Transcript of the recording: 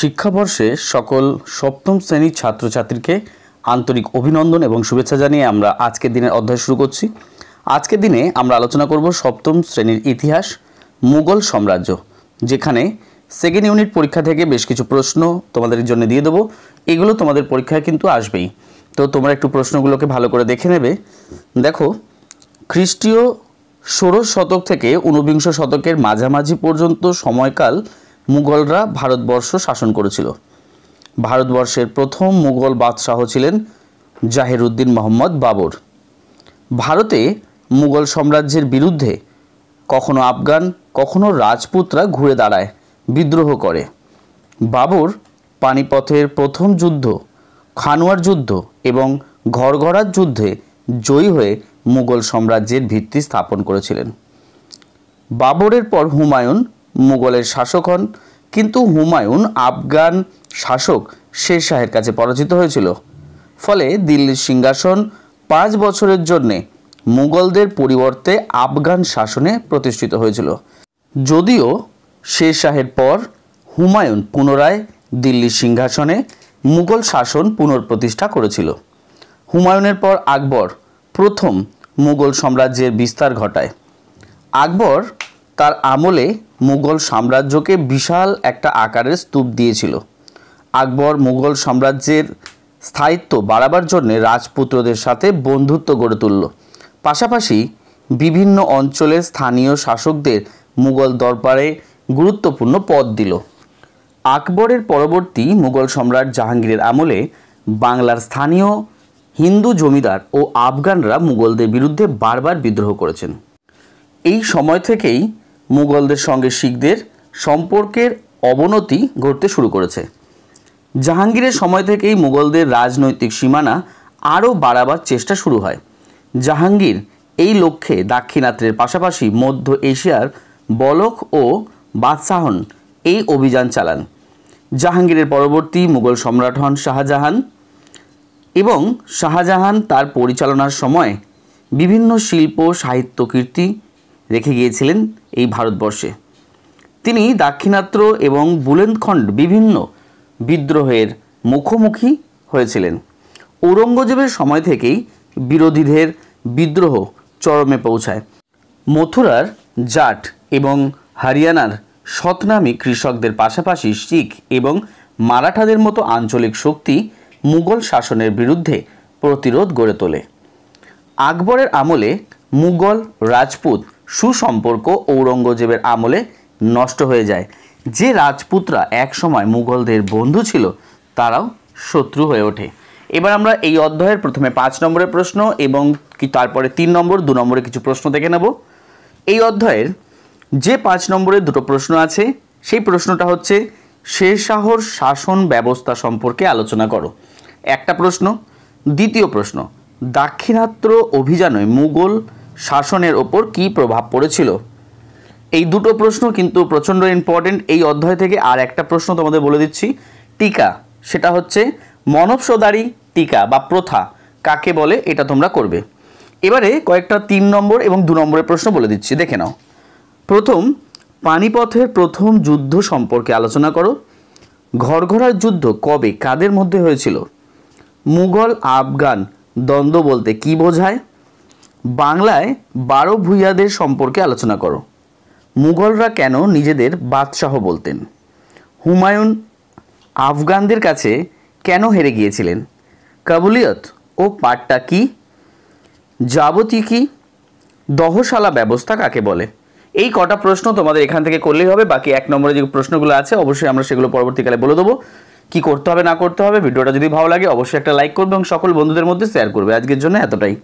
শিক্ষাবর্ষে সকল সপ্তম শ্রেণীর ছাত্রছাত্রীকে আন্তরিক অভিনন্দন এবং শুভেচ্ছা জানিয়ে আমরা আজকের দিনের অধ্যায় শুরু করছি আজকের দিনে আমরা আলোচনা করব সপ্তম শ্রেণীর ইতিহাস মুঘল সাম্রাজ্য যেখানে সেকেন্ড ইউনিট পরীক্ষা থেকে বেশ কিছু প্রশ্ন তোমাদের জন্য দিয়ে দেবো এগুলো তোমাদের পরীক্ষায় কিন্তু আসবেই তো তোমরা একটু প্রশ্নগুলোকে ভালো করে দেখে নেবে দেখো খ্রিস্টীয় ষোড়শ শতক থেকে ঊনবিংশ শতকের মাঝামাঝি পর্যন্ত সময়কাল মুঘলরা ভারতবর্ষ শাসন করেছিল ভারতবর্ষের প্রথম মুঘল বাদশাহ ছিলেন উদ্দিন মোহাম্মদ বাবর ভারতে মুঘল সাম্রাজ্যের বিরুদ্ধে কখনো আফগান কখনো রাজপুতরা ঘুরে দাঁড়ায় বিদ্রোহ করে বাবর পানিপথের প্রথম যুদ্ধ খানোয়ার যুদ্ধ এবং ঘরঘরার যুদ্ধে জয়ী হয়ে মুঘল সাম্রাজ্যের ভিত্তি স্থাপন করেছিলেন বাবরের পর হুমায়ুন মুঘলের শাসক হন কিন্তু হুমায়ুন আফগান শাসক শের শাহের কাছে পরাজিত হয়েছিল ফলে দিল্লির সিংহাসন পাঁচ বছরের জন্যে মুঘলদের পরিবর্তে আফগান শাসনে প্রতিষ্ঠিত হয়েছিল যদিও শের শাহের পর হুমায়ুন পুনরায় দিল্লির সিংহাসনে মুঘল শাসন পুনঃপ্রতিষ্ঠা করেছিল হুমায়ুনের পর আকবর প্রথম মুঘল সাম্রাজ্যের বিস্তার ঘটায় আকবর তার আমলে মুঘল সাম্রাজ্যকে বিশাল একটা আকারের স্তূপ দিয়েছিল আকবর মুঘল সাম্রাজ্যের স্থায়িত্ব বাড়াবার জন্যে রাজপুত্রদের সাথে বন্ধুত্ব গড়ে তুলল পাশাপাশি বিভিন্ন অঞ্চলের স্থানীয় শাসকদের মুঘল দরবারে গুরুত্বপূর্ণ পদ দিল আকবরের পরবর্তী মুঘল সম্রাট জাহাঙ্গীরের আমলে বাংলার স্থানীয় হিন্দু জমিদার ও আফগানরা মুঘলদের বিরুদ্ধে বারবার বিদ্রোহ করেছেন এই সময় থেকেই মুঘলদের সঙ্গে শিখদের সম্পর্কের অবনতি ঘটতে শুরু করেছে জাহাঙ্গীরের সময় থেকেই মুঘলদের রাজনৈতিক সীমানা আরও বাড়াবার চেষ্টা শুরু হয় জাহাঙ্গীর এই লক্ষ্যে দাক্ষিণাত্রের পাশাপাশি মধ্য এশিয়ার বলক ও বাদশাহন এই অভিযান চালান জাহাঙ্গীরের পরবর্তী মুঘল সম্রাট হন শাহজাহান এবং শাহজাহান তার পরিচালনার সময় বিভিন্ন শিল্প সাহিত্য কীর্তি রেখে গিয়েছিলেন এই ভারতবর্ষে তিনি দাক্ষিণাত্য এবং বুলেন্দখণ্ড বিভিন্ন বিদ্রোহের মুখোমুখি হয়েছিলেন ঔরঙ্গজেবের সময় থেকেই বিরোধীদের বিদ্রোহ চরমে পৌঁছায় মথুরার জাট এবং হরিয়ানার সতনামী কৃষকদের পাশাপাশি শিখ এবং মারাঠাদের মতো আঞ্চলিক শক্তি মুঘল শাসনের বিরুদ্ধে প্রতিরোধ গড়ে তোলে আকবরের আমলে মুঘল রাজপুত সুসম্পর্ক ঔরঙ্গজেবের আমলে নষ্ট হয়ে যায় যে রাজপুতরা একসময় মুঘলদের বন্ধু ছিল তারাও শত্রু হয়ে ওঠে এবার আমরা এই অধ্যায়ের প্রথমে পাঁচ নম্বরের প্রশ্ন এবং কি তারপরে তিন নম্বর দু নম্বরে কিছু প্রশ্ন দেখে নেব এই অধ্যায়ের যে পাঁচ নম্বরের দুটো প্রশ্ন আছে সেই প্রশ্নটা হচ্ছে শেরশাহর শাসন ব্যবস্থা সম্পর্কে আলোচনা করো একটা প্রশ্ন দ্বিতীয় প্রশ্ন দাক্ষিণাত্য অভিযানে মুঘল শাসনের ওপর কি প্রভাব পড়েছিল এই দুটো প্রশ্ন কিন্তু প্রচণ্ড ইম্পর্টেন্ট এই অধ্যায় থেকে আর একটা প্রশ্ন তোমাদের বলে দিচ্ছি টিকা সেটা হচ্ছে মনবসদারী টিকা বা প্রথা কাকে বলে এটা তোমরা করবে এবারে কয়েকটা তিন নম্বর এবং দু নম্বরের প্রশ্ন বলে দিচ্ছি দেখে নাও প্রথম পানিপথের প্রথম যুদ্ধ সম্পর্কে আলোচনা করো ঘরঘরার যুদ্ধ কবে কাদের মধ্যে হয়েছিল মুঘল আফগান দ্বন্দ্ব বলতে কি বোঝায় বাংলায় বারো ভূঁইয়াদের সম্পর্কে আলোচনা করো মুঘলরা কেন নিজেদের বাদশাহ বলতেন হুমায়ুন আফগানদের কাছে কেন হেরে গিয়েছিলেন কাবুলিয়ত ও পাট্টা কি যাবতীয় কি দহশালা ব্যবস্থা কাকে বলে এই কটা প্রশ্ন তোমাদের এখান থেকে করলেই হবে বাকি এক নম্বরে যে প্রশ্নগুলো আছে অবশ্যই আমরা সেগুলো পরবর্তীকালে বলে দেবো কী করতে হবে না করতে হবে ভিডিওটা যদি ভালো লাগে অবশ্যই একটা লাইক করবে এবং সকল বন্ধুদের মধ্যে শেয়ার করবে আজকের জন্য এতটাই